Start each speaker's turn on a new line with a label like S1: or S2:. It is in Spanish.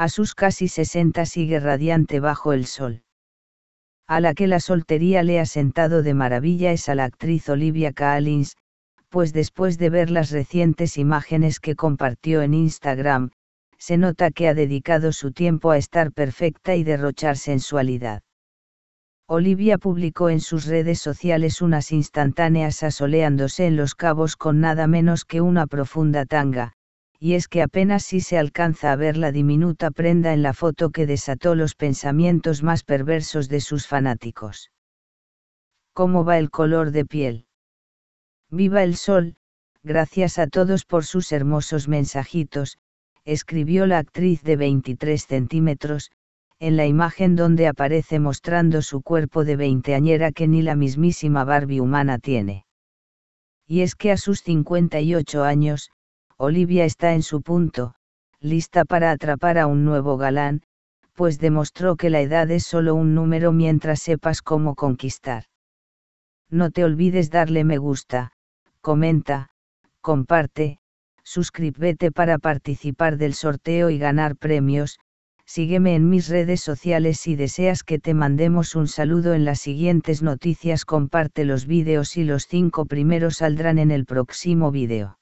S1: a sus casi 60 sigue radiante bajo el sol. A la que la soltería le ha sentado de maravilla es a la actriz Olivia Caalins, pues después de ver las recientes imágenes que compartió en Instagram, se nota que ha dedicado su tiempo a estar perfecta y derrochar sensualidad. Olivia publicó en sus redes sociales unas instantáneas asoleándose en los cabos con nada menos que una profunda tanga, y es que apenas si se alcanza a ver la diminuta prenda en la foto que desató los pensamientos más perversos de sus fanáticos. ¿Cómo va el color de piel? Viva el sol, gracias a todos por sus hermosos mensajitos, escribió la actriz de 23 centímetros, en la imagen donde aparece mostrando su cuerpo de veinteañera que ni la mismísima Barbie humana tiene. Y es que a sus 58 años, Olivia está en su punto, lista para atrapar a un nuevo galán, pues demostró que la edad es solo un número mientras sepas cómo conquistar. No te olvides darle me gusta, comenta, comparte, suscríbete para participar del sorteo y ganar premios, sígueme en mis redes sociales si deseas que te mandemos un saludo en las siguientes noticias comparte los vídeos y los cinco primeros saldrán en el próximo vídeo.